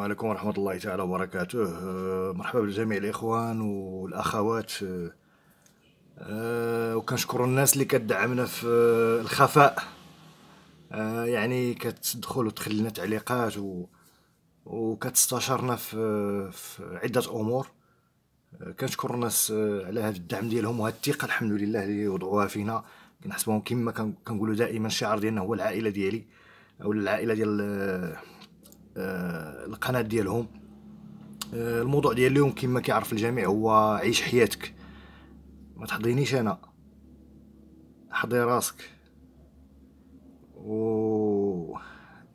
عليكم ورحمة الله تعالى وبركاته أه، مرحبا بجميع الإخوان والأخوات أه، وكنشكر الناس اللي كتدعمنا في الخفاء أه، يعني كتدخل وتخلي لنا تعليقات و... وكتستشرنا في... في عدة أمور كنشكر الناس على هذا الدعم ديالهم وهذه الثقة الحمد لله اللي وضعوها فينا كنحسبهم كما كنقولوا دائما الشعار ديالنا هو العائلة ديالي أو العائلة ديال آه، القناه ديالهم آه، الموضوع ديال اليوم كما كيعرف الجميع هو عيش حياتك ما تحضينيش انا حضي راسك و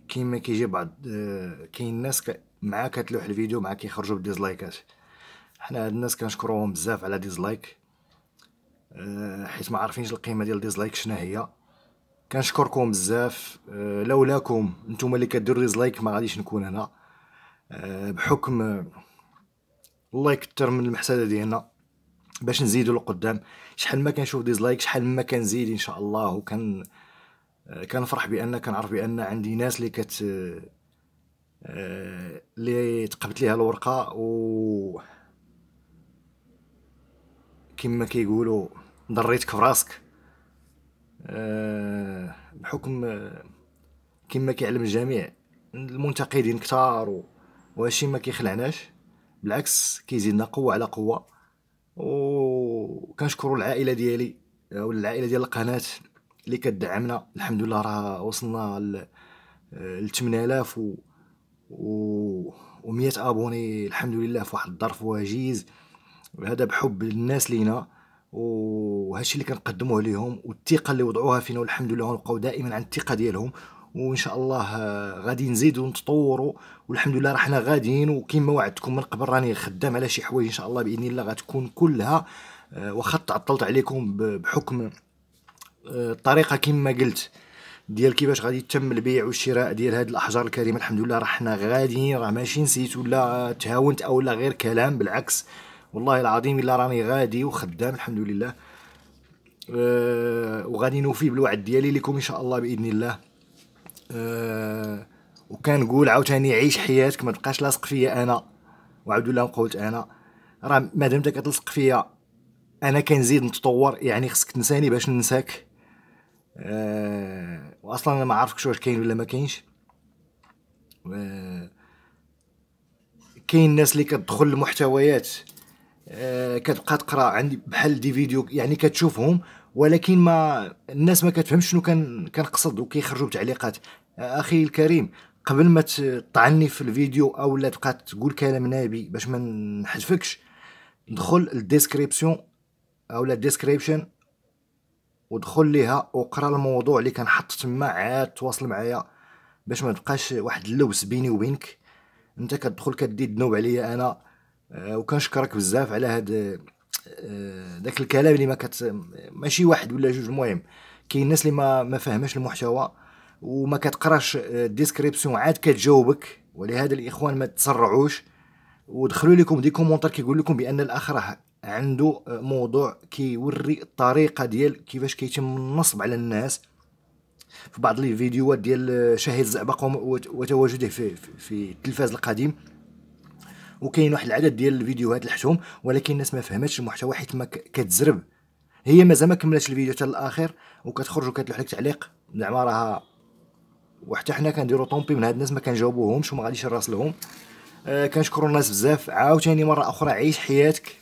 كيما كيجي بعض آه، كاين الناس معاك كتلوح الفيديو معاك كيخرجوا بالديزلايكات حنا هاد الناس كنشكروهم بزاف على ديزلايك حيت ما عارفينش القيمه ديال ديزلايك شنو هي كنشكركم بزاف آه، لولاكم نتوما اللي كديروا ديزلايك ما غاديش نكون هنا آه، بحكم الله يكثر من المحسده ديالنا باش نزيدوا لقدام شحال ما كنشوف ديزلايك شحال ما كنزيد ان شاء الله وكان آه، كنفرح بان كنعرف بان عندي ناس اللي كت اللي تقبت ليها الورقه و كما كيقولوا ضريتك فراسك آه، بحكم آه، كما كيعلم الجميع المنتقدين كثار وهادشي ما كيخلعناش بالعكس كيزيدنا قوه على قوه وكنشكروا العائله ديالي آه، ولا العائله ديال القناه اللي كدعمنا الحمد لله راه وصلنا ل 8000 و و 100 ابوني الحمد لله في واحد الظرف وجيز وهذا بحب الناس لينا وهادشي اللي كنقدموه ليهم والثقه اللي وضعوها فينا والحمد لله غنبقاو دائما عن الثقه ديالهم وان شاء الله آه، غادي نزيدو ونتطوروا والحمد لله راه حنا غاديين وكما وعدتكم من قبل راني خدام على شي حوايج ان شاء الله باذن الله غتكون كلها آه، واخا تعطلت عليكم بحكم آه، الطريقه كما قلت ديال كيفاش غادي يتم البيع والشراء ديال هاد الاحجار الكريمه الحمد لله راه حنا غاديين راه ماشي نسيت ولا تهاونت او لا غير كلام بالعكس والله العظيم الا راني غادي وخدام الحمد لله أه وغادي نوفي بالوعد ديالي لكم ان شاء الله باذن الله أه وكنقول عاوتاني عيش حياتك ما تبقاش لاصق فيا انا وعبد الله قلت انا راه مادام انت كتلصق فيا انا كنزيد نتطور يعني خصك تنساني باش ننساك أه واصلا انا ما عارفكش واش كاين ولا ما كاينش أه كاين الناس اللي كتدخل للمحتويات آه، كتبقى تقرا عندي بحال دي فيديو يعني كتشوفهم ولكن ما الناس ما كتفهمش شنو كان كنقصد وكيخرجوا بتعليقات آه، اخي الكريم قبل ما تطعني في الفيديو او لا تبقى تقول كلام نابي باش ما نحذفكش دخل الديسكريبسيون او لا ديسكريبشن ودخل ليها وقرا الموضوع اللي كنحط تما عاد تواصل معايا باش ما تبقاش واحد اللوس بيني وبينك انت كتدخل كدي الذنوب عليا انا آه، وكنشكرك بزاف على هاد آه، آه، داك الكلام اللي ما كت ماشي واحد ولا جوج المهم كاين الناس اللي ما ما فاهماش المحتوى وما كتقراش الديسكريبسيون عاد كتجاوبك ولهذا الاخوان ما تسرعوش ودخلوا لكم دي كومونتير كيقول لكم بان الاخر عنده موضوع كيوري الطريقه ديال كيفاش كيتم النصب على الناس في بعض الفيديوهات ديال شهيد الزعبق وتواجده في, في التلفاز القديم وكاين واحد العدد ديال الفيديوهات لحشهم ولكن الناس ما فهمتش المحتوى حيت ما كتزرب هي مازال ما كملتش الفيديو حتى الاخر وكتخرج وكتلوح لك تعليق زعما راها وحتى حنا كنديرو طومبي من هاد الناس ما كنجاوبوهمش وما غاديش نراس لهم آه كنشكروا الناس بزاف عاوتاني مره اخرى عيش حياتك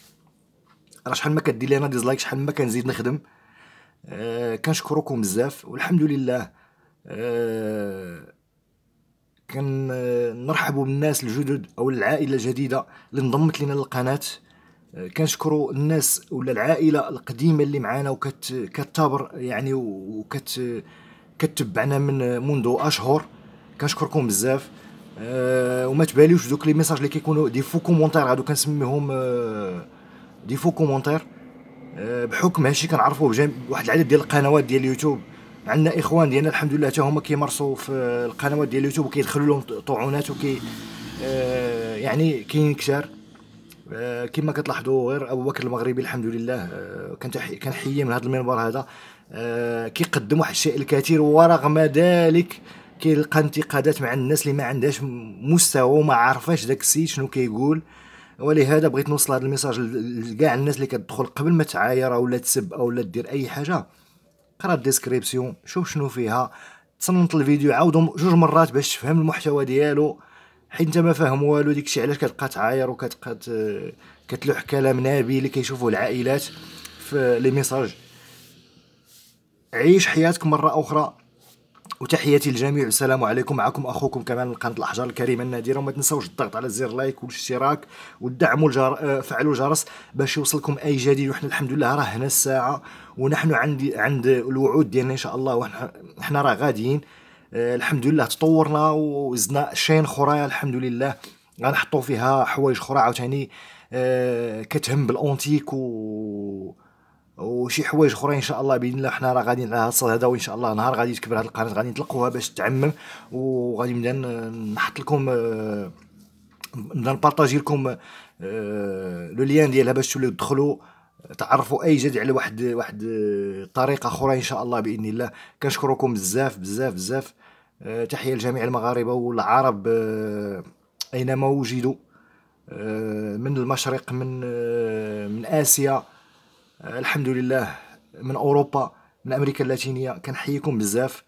راه شحال ما كدير لينا ديزلايك شحال ما كنزيد نخدم آه كنشكركم بزاف والحمد لله آه كنرحبوا بالناس الجدد او العائله الجديده اللي انضمت لنا للقناه كنشكروا الناس ولا العائله القديمه اللي معانا وكتابر يعني وكت كتبعنا من منذ اشهر كنشكركم بزاف أه وما تباليوش دوك لي ميساج اللي كيكونوا دي فو كومونتير هادو كنسميهم آه، دي فو كومونتير أه بحكم هادشي كنعرفوه بواحد العدد ديال القنوات ديال اليوتيوب عندنا اخوان ديالنا الحمد لله حتى هما كيمارسوا في القنوات ديال اليوتيوب وكيدخلوا لهم طعونات وكي آه، يعني كاين كثار آه، كما كتلاحظوا غير ابو بكر المغربي الحمد لله آه، كان كنحييه من هذا المنبر هذا كيقدم واحد الشيء الكثير ورغم ذلك كيلقى انتقادات مع الناس اللي ما عندهاش مستوى وما عارفاش داك السيد شنو كيقول ولهذا بغيت نوصل هذا الميساج لكاع الناس اللي كتدخل قبل ما تعاير ولا تسب او لا دير اي حاجه قرا الديسكريبسيون شوف شنو فيها تصنت الفيديو عاودهم جوج مرات باش تفهم المحتوى ديالو حيت انت ما فاهم والو ديكشي علاش كتبقى تعاير وكتبقى كتلوح كلام نابي اللي كيشوفوه العائلات في لي ميساج عيش حياتك مره اخرى وتحياتي للجميع السلام عليكم معكم اخوكم كمان قناه الاحجار الكريمه النادره وما تنساوش الضغط على زر لايك والاشتراك ودعموا الجر... آه، فعلوا الجرس باش يوصلكم اي جديد وحنا الحمد لله راه هنا الساعه ونحن عند عند الوعود ديالنا ان شاء الله وحنا حنا راه غاديين آه الحمد لله تطورنا وزدنا شين خرى الحمد لله غنحطوا فيها حوايج اخرى عاوتاني آه كتهم بالانتيك و وشي حوايج اخرين ان شاء الله باذن الله حنا راه غادي على هذا هذا وان شاء الله نهار غادي تكبر هذه القناه غادي نطلقوها باش تعمم وغادي نبدا نحط لكم آه، نبدا نبارطاجي لكم آه، لو ليان ديالها باش توليو تدخلوا تعرفوا اي جد على واحد واحد آه، طريقه اخرى ان شاء الله باذن الله كنشكركم بزاف بزاف بزاف تحيه لجميع المغاربه والعرب اينما وجدوا من المشرق من من اسيا الحمد لله من اوروبا من امريكا اللاتينيه كنحييكم بزاف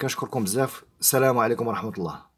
كنشكركم بزاف السلام عليكم ورحمه الله